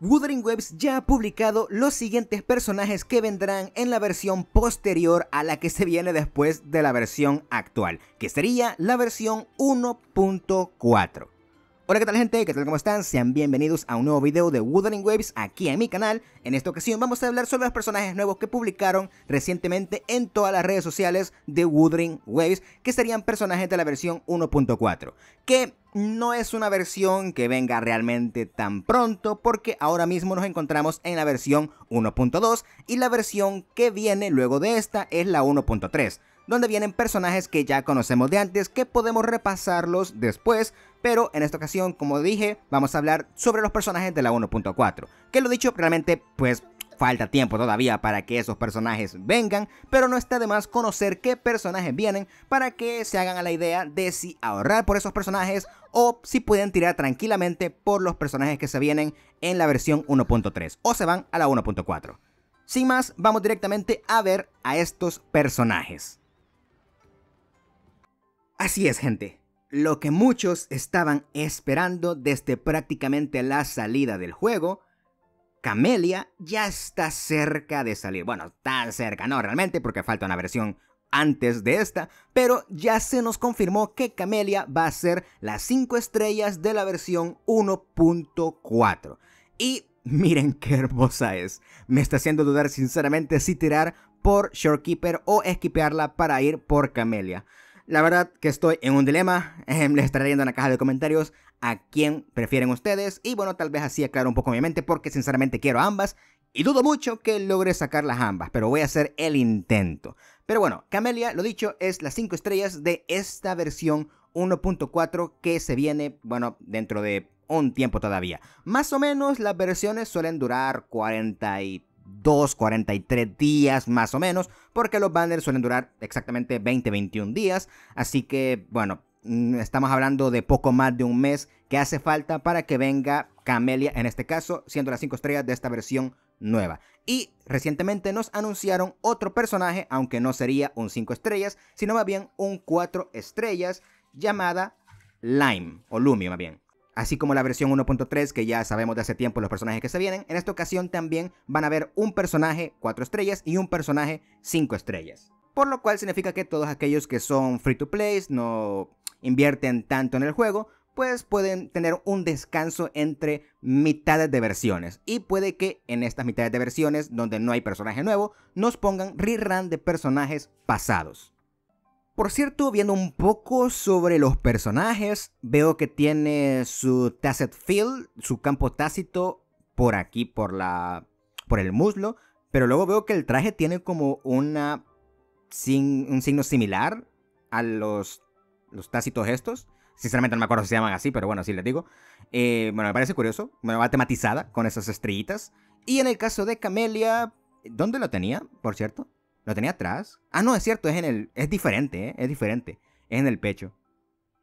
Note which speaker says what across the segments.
Speaker 1: Wuthering webs ya ha publicado los siguientes personajes que vendrán en la versión posterior a la que se viene después de la versión actual, que sería la versión 1.4. Hola qué tal gente, qué tal cómo están, sean bienvenidos a un nuevo video de Wuthering Waves aquí en mi canal En esta ocasión vamos a hablar sobre los personajes nuevos que publicaron recientemente en todas las redes sociales de Wuthering Waves Que serían personajes de la versión 1.4 Que no es una versión que venga realmente tan pronto porque ahora mismo nos encontramos en la versión 1.2 Y la versión que viene luego de esta es la 1.3 donde vienen personajes que ya conocemos de antes, que podemos repasarlos después, pero en esta ocasión, como dije, vamos a hablar sobre los personajes de la 1.4, que lo dicho, realmente, pues... Falta tiempo todavía para que esos personajes vengan, pero no está de más conocer qué personajes vienen para que se hagan a la idea de si ahorrar por esos personajes o si pueden tirar tranquilamente por los personajes que se vienen en la versión 1.3 o se van a la 1.4. Sin más, vamos directamente a ver a estos personajes. Así es, gente. Lo que muchos estaban esperando desde prácticamente la salida del juego, Camelia ya está cerca de salir. Bueno, tan cerca, no realmente, porque falta una versión antes de esta, pero ya se nos confirmó que Camelia va a ser las 5 estrellas de la versión 1.4. Y miren qué hermosa es. Me está haciendo dudar sinceramente si tirar por Shorekeeper o esquipearla para ir por Camelia. La verdad que estoy en un dilema. Em, les estaré leyendo en la caja de comentarios a quién prefieren ustedes. Y bueno, tal vez así aclaro un poco mi mente porque sinceramente quiero ambas. Y dudo mucho que logre sacar las ambas, pero voy a hacer el intento. Pero bueno, Camelia, lo dicho, es las 5 estrellas de esta versión 1.4 que se viene, bueno, dentro de un tiempo todavía. Más o menos las versiones suelen durar 40 y 43 días más o menos, porque los banners suelen durar exactamente 20, 21 días, así que bueno, mm, estamos hablando de poco más de un mes que hace falta para que venga Camelia, en este caso, siendo las 5 estrellas de esta versión nueva. Y recientemente nos anunciaron otro personaje, aunque no sería un 5 estrellas, sino más bien un 4 estrellas llamada Lime, o Lumio más bien. Así como la versión 1.3 que ya sabemos de hace tiempo los personajes que se vienen, en esta ocasión también van a haber un personaje 4 estrellas y un personaje 5 estrellas. Por lo cual significa que todos aquellos que son free to play, no invierten tanto en el juego, pues pueden tener un descanso entre mitades de versiones. Y puede que en estas mitades de versiones, donde no hay personaje nuevo, nos pongan rerun de personajes pasados. Por cierto, viendo un poco sobre los personajes, veo que tiene su tacit field, su campo tácito por aquí, por la, por el muslo, pero luego veo que el traje tiene como una un signo similar a los los tácitos estos. Sinceramente no me acuerdo si se llaman así, pero bueno, así les digo. Eh, bueno, me parece curioso. me va tematizada con esas estrellitas. Y en el caso de Camelia, ¿dónde lo tenía, por cierto? ¿Lo tenía atrás? Ah, no, es cierto, es en el. Es diferente, ¿eh? Es diferente. Es en el pecho.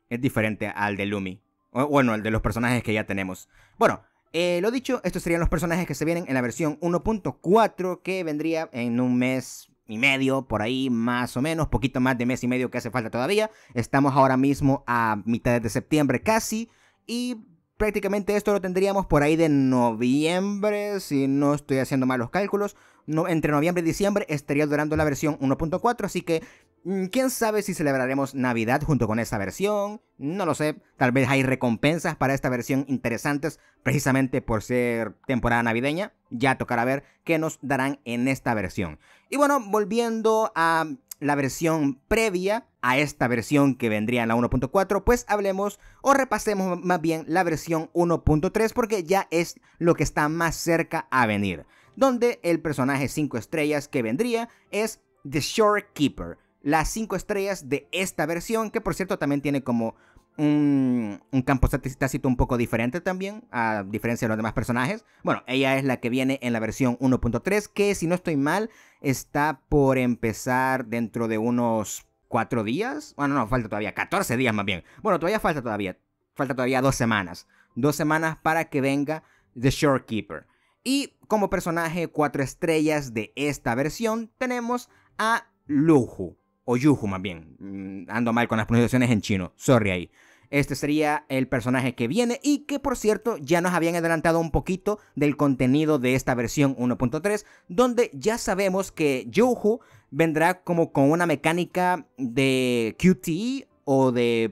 Speaker 1: Es diferente al de Lumi. O, bueno, el de los personajes que ya tenemos. Bueno, eh, lo dicho, estos serían los personajes que se vienen en la versión 1.4 que vendría en un mes y medio, por ahí más o menos, poquito más de mes y medio que hace falta todavía. Estamos ahora mismo a mitad de septiembre casi. Y prácticamente esto lo tendríamos por ahí de noviembre, si no estoy haciendo malos cálculos. entre noviembre y diciembre estaría durando la versión 1.4, así que mm, quién sabe si celebraremos Navidad junto con esa versión. No lo sé, tal vez hay recompensas para esta versión interesantes precisamente por ser temporada navideña. Ya tocará ver qué nos darán en esta versión. Y bueno, volviendo a la versión previa a esta versión que vendría en la 1.4, pues hablemos o repasemos más bien la versión 1.3 porque ya es lo que está más cerca a venir, donde el personaje 5 estrellas que vendría es The Shorekeeper, las 5 estrellas de esta versión, que por cierto también tiene como un, campo tácito un poco diferente también, a diferencia de los demás personajes. Bueno, ella es la que viene en la versión 1.3, que si no estoy mal, está por empezar dentro de unos 4 días. Bueno, no, falta todavía 14 días más bien. Bueno, todavía falta todavía. Falta todavía dos semanas. Dos semanas para que venga The Shorekeeper. Y como personaje 4 estrellas de esta versión tenemos a Lujo o Yuhu más bien. Mm, ando mal con las pronunciaciones en chino, sorry ahí. Este sería el personaje que viene y que por cierto ya nos habían adelantado un poquito del contenido de esta versión 1.3, donde ya sabemos que Yuhu vendrá como con una mecánica de QTE o de,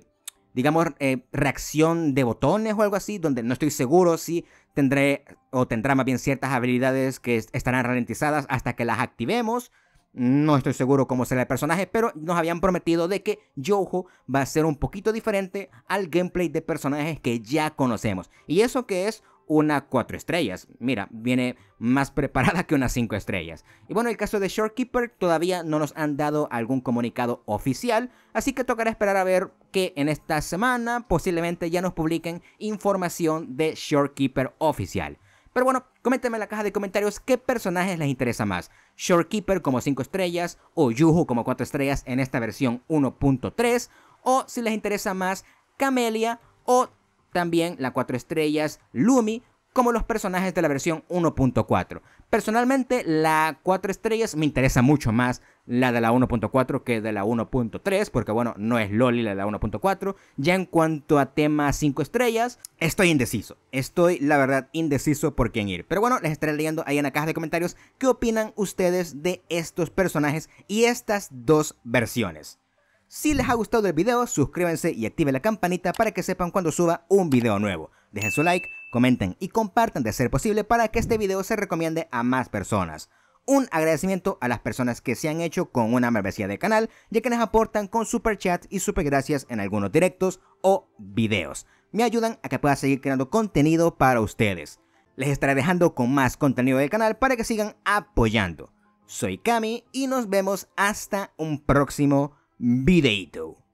Speaker 1: digamos, eh, reacción de botones o algo así, donde no estoy seguro si tendré o tendrá más bien ciertas habilidades que estarán ralentizadas hasta que las activemos. No estoy seguro cómo será el personaje, pero nos habían prometido de que Jojo va a ser un poquito diferente al gameplay de personajes que ya conocemos. Y eso que es una 4 estrellas. Mira, viene más preparada que unas 5 estrellas. Y bueno, el caso de Shortkeeper todavía no nos han dado algún comunicado oficial, así que tocará esperar a ver que en esta semana posiblemente ya nos publiquen información de Shortkeeper oficial. Pero bueno, coméntenme en la caja de comentarios qué personajes les interesa más. Shorekeeper como 5 estrellas o Yuhu como 4 estrellas en esta versión 1.3. O si les interesa más Camelia o también la 4 estrellas Lumi como los personajes de la versión 1.4. Personalmente, la 4 estrellas me interesa mucho más la de la 1.4 que de la 1.3, porque bueno, no es Loli la de la 1.4. Ya en cuanto a tema 5 estrellas, estoy indeciso. Estoy, la verdad, indeciso por quién ir. Pero bueno, les estaré leyendo ahí en la caja de comentarios qué opinan ustedes de estos personajes y estas dos versiones. Si les ha gustado el video, suscríbanse y activen la campanita para que sepan cuando suba un video nuevo. Dejen su like, comenten y compartan de ser posible para que este video se recomiende a más personas. Un agradecimiento a las personas que se han hecho con una mervecía de canal, ya que nos aportan con super chat y super gracias en algunos directos o videos. Me ayudan a que pueda seguir creando contenido para ustedes. Les estaré dejando con más contenido del canal para que sigan apoyando. Soy Cami y nos vemos hasta un próximo videito.